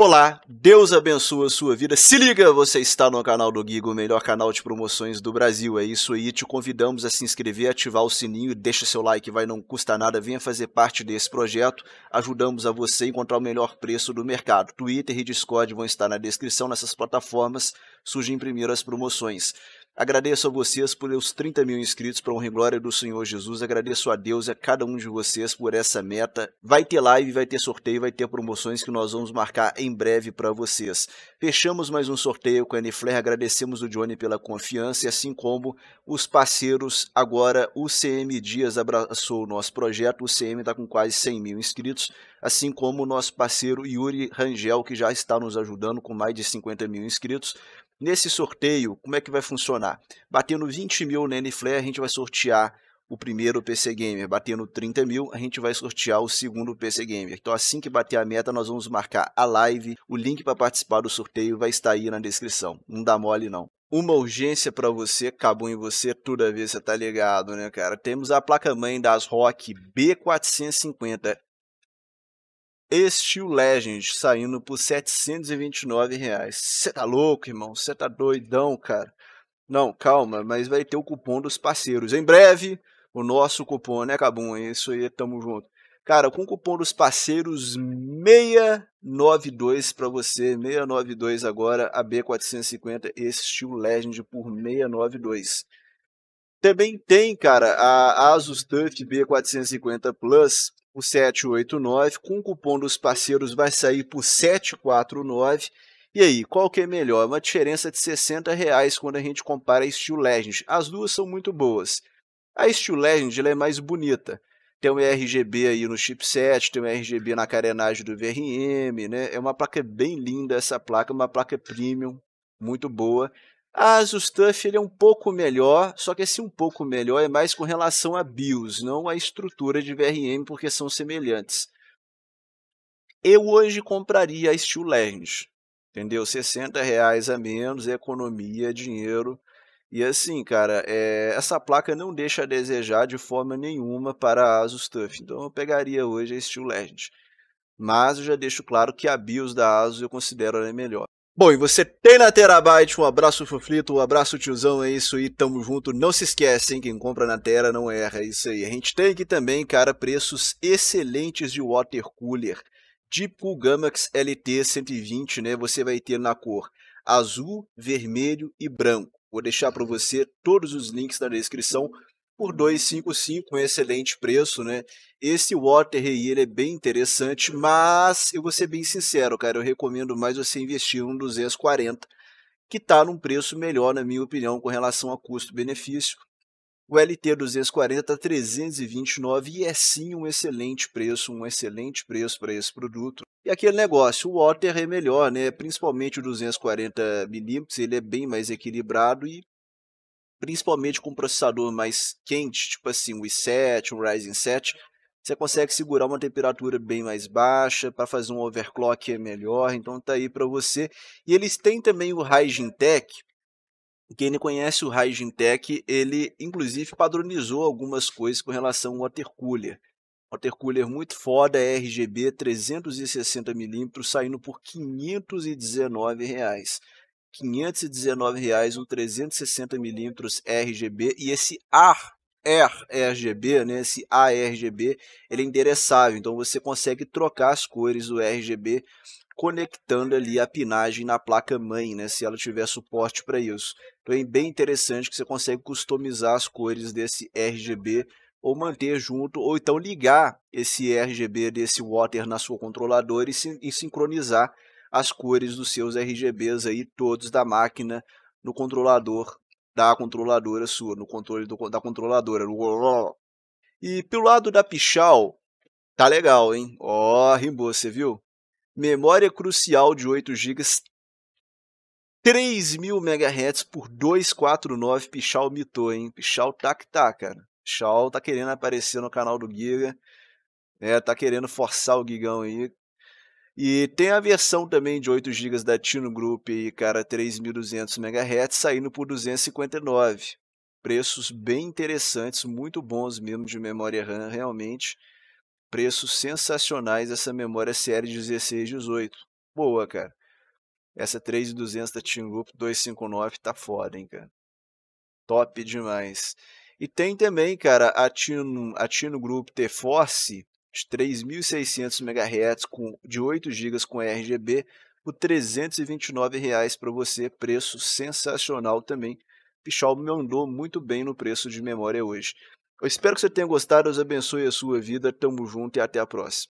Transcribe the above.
Olá, Deus abençoe a sua vida. Se liga, você está no canal do Guigo, o melhor canal de promoções do Brasil. É isso aí, te convidamos a se inscrever, ativar o sininho, deixa seu like, vai, não custa nada, venha fazer parte desse projeto. Ajudamos a você encontrar o melhor preço do mercado. Twitter e Discord vão estar na descrição nessas plataformas, surgem primeiro as promoções. Agradeço a vocês por os 30 mil inscritos para honra e glória do Senhor Jesus. Agradeço a Deus e a cada um de vocês por essa meta. Vai ter live, vai ter sorteio, vai ter promoções que nós vamos marcar em breve para vocês. Fechamos mais um sorteio com a Anifler. Agradecemos o Johnny pela confiança e assim como os parceiros. Agora o CM Dias abraçou o nosso projeto. O CM está com quase 100 mil inscritos, assim como o nosso parceiro Yuri Rangel, que já está nos ajudando com mais de 50 mil inscritos. Nesse sorteio, como é que vai funcionar? Batendo 20 mil na NFlare, a gente vai sortear o primeiro PC Gamer. Batendo 30 mil, a gente vai sortear o segundo PC Gamer. Então, assim que bater a meta, nós vamos marcar a live. O link para participar do sorteio vai estar aí na descrição. Não dá mole, não uma urgência para você, acabou em você toda vez, você tá ligado, né, cara? Temos a placa-mãe das Rock B450 Steel Legend saindo por 729 reais. Você tá louco, irmão? Você tá doidão, cara? Não, calma, mas vai ter o cupom dos parceiros. Em breve, o nosso cupom, né, Cabum? É isso aí, tamo junto. Cara, com o cupom dos parceiros 692 para você, 692 agora, a B450 Steel Legend por 692. Também tem, cara, a Asus TUF B450 Plus o 789, com o cupom dos parceiros vai sair por 749. E aí, qual que é melhor? Uma diferença de 60 reais quando a gente compara a Steel Legend. As duas são muito boas. A Steel Legend é mais bonita. Tem um RGB aí no chipset, tem um RGB na carenagem do VRM, né? É uma placa bem linda essa placa, uma placa premium, muito boa. A ah, Asus TUF ele é um pouco melhor, só que esse um pouco melhor é mais com relação a BIOS, não a estrutura de VRM, porque são semelhantes. Eu hoje compraria a Steel Legend, entendeu? 60 reais a menos, é economia, é dinheiro. E assim, cara, é, essa placa não deixa a desejar de forma nenhuma para a Asus TUF, então eu pegaria hoje a Steel Legend. Mas eu já deixo claro que a BIOS da Asus eu considero ela melhor. Bom, e você tem na Terabyte um abraço fofrito, um abraço tiozão, é isso aí, tamo junto. Não se esquece, hein, quem compra na Terra não erra, é isso aí. A gente tem aqui também, cara, preços excelentes de water cooler. Deepcool Gamax LT 120, né, você vai ter na cor azul, vermelho e branco. Vou deixar para você todos os links na descrição por 255, um excelente preço, né? Esse Water aí, ele é bem interessante, mas eu vou ser bem sincero, cara, eu recomendo mais você investir um 240, que está num preço melhor, na minha opinião, com relação a custo-benefício. O LT 240 329 e é sim um excelente preço, um excelente preço para esse produto. E aquele negócio, o water é melhor, né? Principalmente o 240 mm, ele é bem mais equilibrado e principalmente com um processador mais quente, tipo assim, um i7, um Ryzen 7, você consegue segurar uma temperatura bem mais baixa para fazer um overclock é melhor, então tá aí para você. E eles têm também o Ryzen Tech. Quem não conhece o Ryzen Tech, ele inclusive padronizou algumas coisas com relação ao watercooler. Watercooler muito foda, RGB 360mm, saindo por R$ 519. Reais reais um 360mm RGB, e esse AR RGB, né, esse ARGB, ele é endereçável, então você consegue trocar as cores do RGB conectando ali a pinagem na placa mãe, né, se ela tiver suporte para isso. Então é bem interessante que você consegue customizar as cores desse RGB ou manter junto, ou então ligar esse RGB desse water na sua controladora e, sin e sincronizar as cores dos seus RGBs aí todos da máquina no controlador da controladora sua, no controle do, da controladora. E pelo lado da Pichal, tá legal, hein? Ó, oh, rimou, você viu? Memória crucial de 8 GB, 3000 MHz por 249 Pichal mitou, hein? Pichal tá que tá, cara. Pichal tá querendo aparecer no canal do Giga. É, tá querendo forçar o Gigão aí. E tem a versão também de 8 GB da Tino Group e cara, 3200 MHz, saindo por 259. Preços bem interessantes, muito bons mesmo de memória RAM, realmente. Preços sensacionais essa memória série 1618. Boa, cara. Essa 3200 da Tino Group 259 tá foda, hein, cara. Top demais. E tem também, cara, a Tino, a Tino Group T-Force, de 3.600 MHz com, de 8 GB com RGB por R$ reais para você, preço sensacional também. Pichal me andou muito bem no preço de memória hoje. Eu espero que você tenha gostado, Deus abençoe a sua vida, tamo junto e até a próxima.